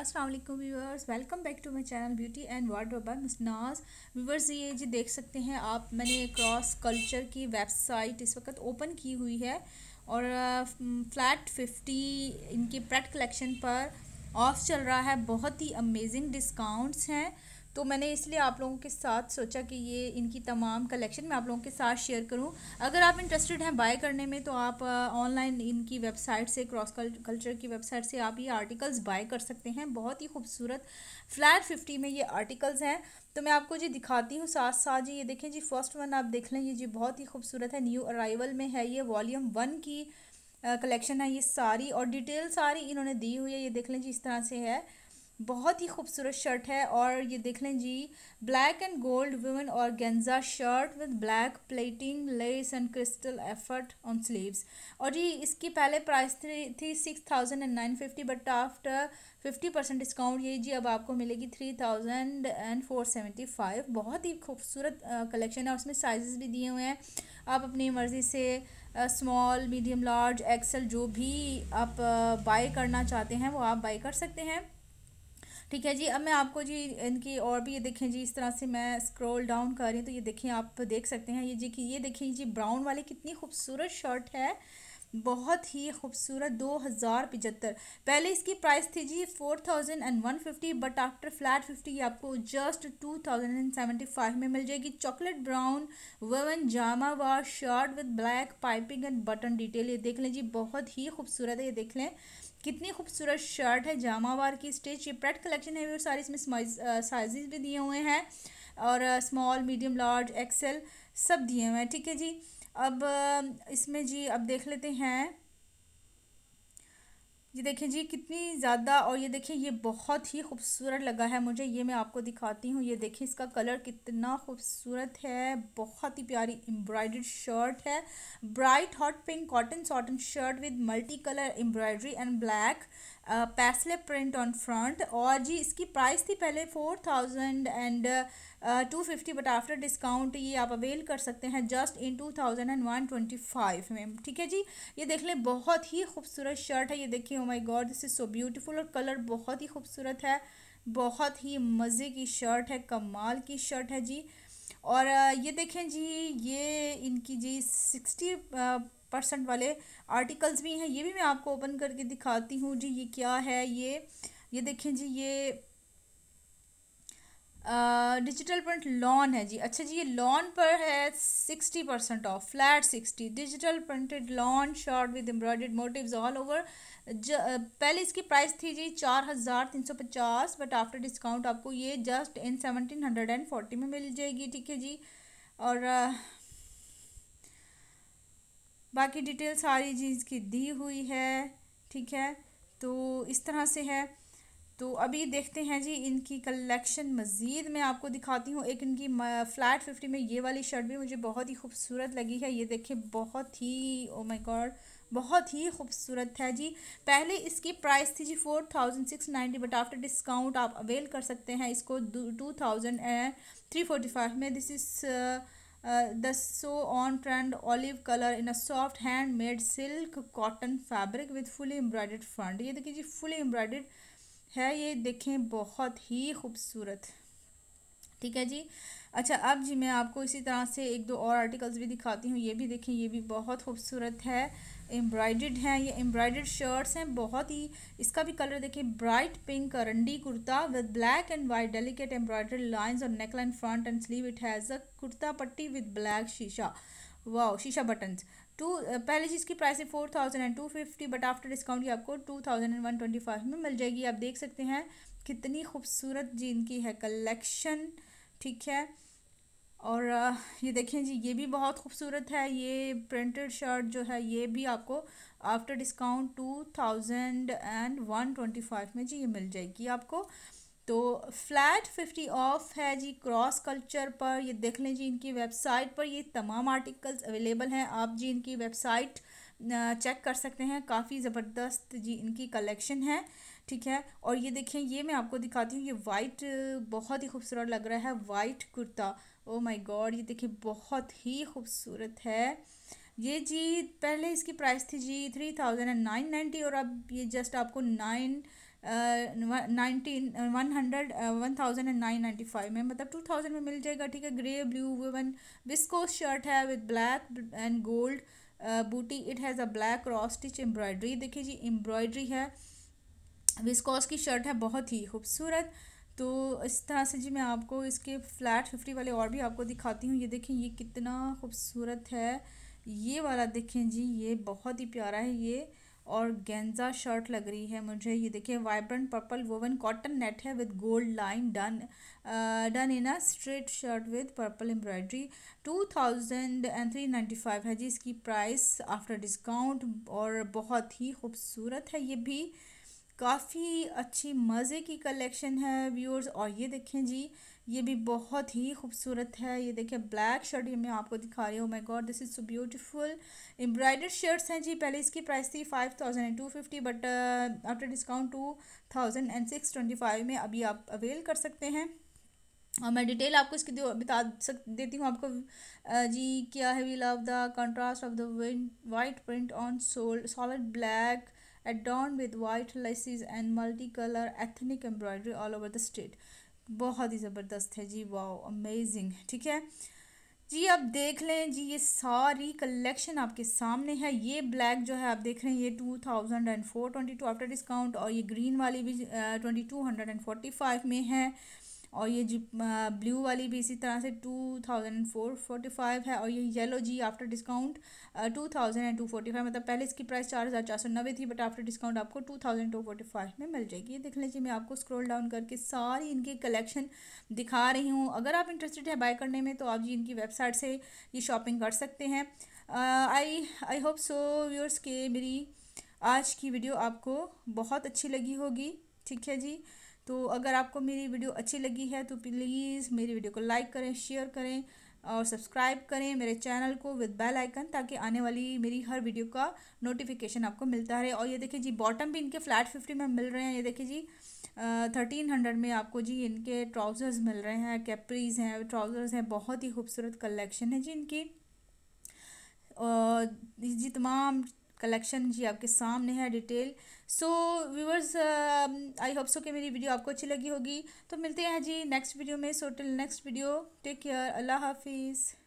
अस्सलाम वालेकुम viewers welcome back to my channel beauty and wardrobe by Musnaz viewers ये जी देख सकते हैं आप मैंने क्रॉस कल्चर की वेबसाइट इस वक्त ओपन की हुई है और फ्लैट फिफ्टी इनके प्रेट कलेक्शन पर ऑफ चल रहा है बहुत ही अमेजिंग डिस्काउंट्स हैं तो मैंने इसलिए आप लोगों के साथ सोचा कि ये इनकी तमाम कलेक्शन मैं आप लोगों के साथ शेयर करूँ अगर आप इंटरेस्टेड हैं बाय करने में तो आप ऑनलाइन इनकी वेबसाइट से क्रॉस कल्चर की वेबसाइट से आप ये आर्टिकल्स बाय कर सकते हैं बहुत ही खूबसूरत फ्लैट फिफ्टी में ये आर्टिकल्स हैं तो मैं आपको जी दिखाती हूँ साथ साथ जी ये देखें जी फर्स्ट वन आप देख लें ये जी बहुत ही खूबसूरत है न्यू अराइवल में है ये वॉलीम वन की कलेक्शन है ये सारी और डिटेल सारी इन्होंने दी हुई है ये देख लें जी इस तरह से है बहुत ही खूबसूरत शर्ट है और ये देख लें जी ब्लैक एंड गोल्ड वुमेन और गेंजा shirt with black plating lace and crystal effort on sleeves और जी इसकी पहले प्राइस थ्री थी six thousand and nine fifty but after fifty percent discount ये जी अब आपको मिलेगी three thousand and four seventy five बहुत ही खूबसूरत कलेक्शन है और उसमें साइजेस भी दिए हुए हैं आप अपनी मर्ज़ी से स्मॉल मीडियम लार्ज एक्सल जो भी आप बाय करना चाहते हैं वो आप बाई कर सकते हैं ठीक है जी अब मैं आपको जी इनकी और भी ये देखें जी इस तरह से मैं स्क्रॉल डाउन कर रही हूँ तो ये देखें आप देख सकते हैं ये जी कि ये देखें जी ब्राउन वाली कितनी खूबसूरत शर्ट है बहुत ही खूबसूरत दो हज़ार पिचहत्तर पहले इसकी प्राइस थी जी four thousand and one fifty but after flat fifty आपको just two thousand and seventy five में मिल जाएगी chocolate brown woven jamawar shirt with black piping and button detail ये देख लें जी बहुत ही खूबसूरत है ये देख लें कितनी खूबसूरत शर्ट है जामावार की स्टेज ये प्रेट कलेक्शन है और सारे इसमें साइजेस भी दिए हुए हैं और स्मॉल मीडियम लार्ज एक्सेल सब दिए हुए हैं ठीक है जी अब इसमें जी अब देख लेते हैं ये देखें जी कितनी ज़्यादा और ये देखें ये बहुत ही खूबसूरत लगा है मुझे ये मैं आपको दिखाती हूँ ये देखें इसका कलर कितना खूबसूरत है बहुत ही प्यारी एम्ब्रॉयड शर्ट है bright hot pink cotton satin shirt with multi colour embroidery and black paisley print on front और जी इसकी प्राइस थी पहले four thousand and two fifty but after discount ये आप अवेल कर सकते हैं just in two thousand and one twenty five में ठीक है जी ये देख लें बहुत ही खूबसूरत शर्ट है ये देखिए oh my god this is so beautiful और कलर बहुत ही खूबसूरत है बहुत ही मज़े की शर्ट है कमाल की शर्ट है जी और ये देखें जी ये इनकी जी सिक्सटी परसेंट वाले आर्टिकल्स भी हैं ये भी मैं आपको ओपन करके दिखाती हूँ जी ये क्या है ये ये देखें जी ये डिजिटल प्रिंट लॉन है जी अच्छा जी ये लॉन पर है sixty percent off flat sixty digital printed lawn short with embroidered motif all over पहले इसकी प्राइस थी जी चार हज़ार तीन सौ पचास बट आफ्टर डिस्काउंट आपको ये just in seventeen hundred and forty में मिल जाएगी ठीक है जी और आ, बाकी डिटेल सारी चीज़ की दी हुई है ठीक है तो इस तरह से है तो अभी देखते हैं जी इनकी कलेक्शन मज़ीद मैं आपको दिखाती हूँ एक इनकी फ्लैट फिफ्टी में ये वाली शर्ट भी मुझे बहुत ही खूबसूरत लगी है ये देखें बहुत ही ओ माय गॉड बहुत ही खूबसूरत है जी पहले इसकी प्राइस थी जी four thousand six ninety but after discount आप अवेल कर सकते हैं इसको two thousand and three forty five में this is the so on trend olive colour in a soft hand made silk cotton fabric with fully embroidered front ये देखिए जी fully एम्ब्रॉयड है ये देखें बहुत ही खूबसूरत ठीक है जी अच्छा अब जी मैं आपको इसी तरह से एक दो और आर्टिकल्स भी दिखाती हूँ ये भी देखें ये भी बहुत खूबसूरत है एम्ब्रॉयड हैं ये एम्ब्रॉयड शर्ट्स हैं बहुत ही इसका भी कलर देखें bright pink karandi kurta with black and white delicate embroidered lines और neckline front and sleeve it has a kurta patti with black sheesha wow sheesha buttons too पहले चीज़ की प्राइस है four thousand and two fifty but after discount ये आपको two thousand and one twenty five में मिल जाएगी आप देख सकते हैं कितनी खूबसूरत जी इनकी है कलेक्शन ठीक है और ये देखें जी ये भी बहुत खूबसूरत है ये प्रिंटेड शर्ट जो है ये भी आपको after discount two thousand and one twenty five में जी ये मिल जाएगी आपको तो फ्लैट फिफ्टी ऑफ है जी क्रॉस कल्चर पर ये देख लें जी इनकी वेबसाइट पर ये तमाम आर्टिकल्स अवेलेबल हैं आप जी इनकी वेबसाइट चेक कर सकते हैं काफ़ी ज़बरदस्त जी इनकी कलेक्शन है ठीक है और ये देखें ये मैं आपको दिखाती हूँ ये वाइट बहुत ही खूबसूरत लग रहा है white kurta oh my god ये देखिए बहुत ही खूबसूरत है ये जी पहले इसकी प्राइस थी जी three thousand and nine ninety और अब ये जस्ट आपको nine nineteen one hundred one thousand and nine ninety five में मतलब टू थाउजेंड में मिल जाएगा ठीक है grey blue woven viscose shirt है with black and gold booti it has a black cross stitch embroidery देखिए जी एम्ब्रॉयडरी है विस्कॉस की शर्ट है बहुत ही खूबसूरत तो इस तरह से जी मैं आपको इसके फ्लैट फिफ्टी वाले और भी आपको दिखाती हूँ ये देखें ये कितना खूबसूरत है ये वाला देखें जी ये बहुत ही प्यारा है ये और गेंजा शर्ट लग रही है मुझे ये देखिए vibrant purple woven cotton net है with gold line done done in a straight shirt with purple embroidery two thousand and three ninety five है जी इसकी प्राइस आफ्टर डिस्काउंट और बहुत ही खूबसूरत है ये भी काफ़ी अच्छी मज़े की कलेक्शन है व्यूअर्स और ये देखें जी ये भी बहुत ही खूबसूरत है ये देखें ब्लैक शर्ट ये मैं आपको दिखा रही हूँ my god this is so beautiful embroidered shirts हैं जी पहले इसकी प्राइस थी five thousand and two fifty but after discount two thousand and six twenty five में अभी आप अवेल कर सकते हैं और मैं डिटेल आपको इसकी बता सक देती हूँ आपको जी क्या है we love the contrast of the white print on sole solid black adorned with white laces and multicolor ethnic embroidery all over the state बहुत ही ज़बरदस्त है जी वाओ अमेजिंग ठीक है जी आप देख लें जी ये सारी कलेक्शन आपके सामने है ये ब्लैक जो है आप देख रहे हैं ये two thousand and four twenty two after discount और ये ग्रीन वाली भी twenty two hundred and forty five में है और ये जी ब्लू वाली भी इसी तरह से two thousand four forty five है और ये येलो जी after discount two thousand and two forty five मतलब पहले इसकी प्राइस चार हज़ार चार सौ नब्बे थी बट आफ्टर डिस्काउंट आपको two thousand two forty five में मिल जाएगी ये देख लीजिए मैं आपको स्क्रॉल डाउन करके सारी इनकी कलेक्शन दिखा रही हूँ अगर आप इंटरेस्टेड है बाय करने में तो आप जी इनकी वेबसाइट से ये शॉपिंग कर सकते हैं आई आई होप सो व्यूअर्स के मेरी आज की वीडियो आपको बहुत अच्छी लगी होगी ठीक है जी तो अगर आपको मेरी वीडियो अच्छी लगी है तो प्लीज़ मेरी वीडियो को लाइक करें शेयर करें और सब्सक्राइब करें मेरे चैनल को विद बेल आइकन ताकि आने वाली मेरी हर वीडियो का नोटिफिकेशन आपको मिलता रहे और ये देखिए जी बॉटम भी इनके फ्लैट फिफ्टी में मिल रहे हैं ये देखिए जी थर्टीन हंड्रेड में आपको जी इनके ट्राउज़र्स मिल रहे हैं कैपरीज हैं ट्राउज़र्स हैं बहुत ही खूबसूरत कलेक्शन है जी इनकी और जी तमाम कलेक्शन जी आपके सामने है detail so viewers I hope so कि मेरी वीडियो आपको अच्छी लगी होगी तो मिलते हैं जी नेक्स्ट वीडियो में so till next video take care अल्लाह हाफिज़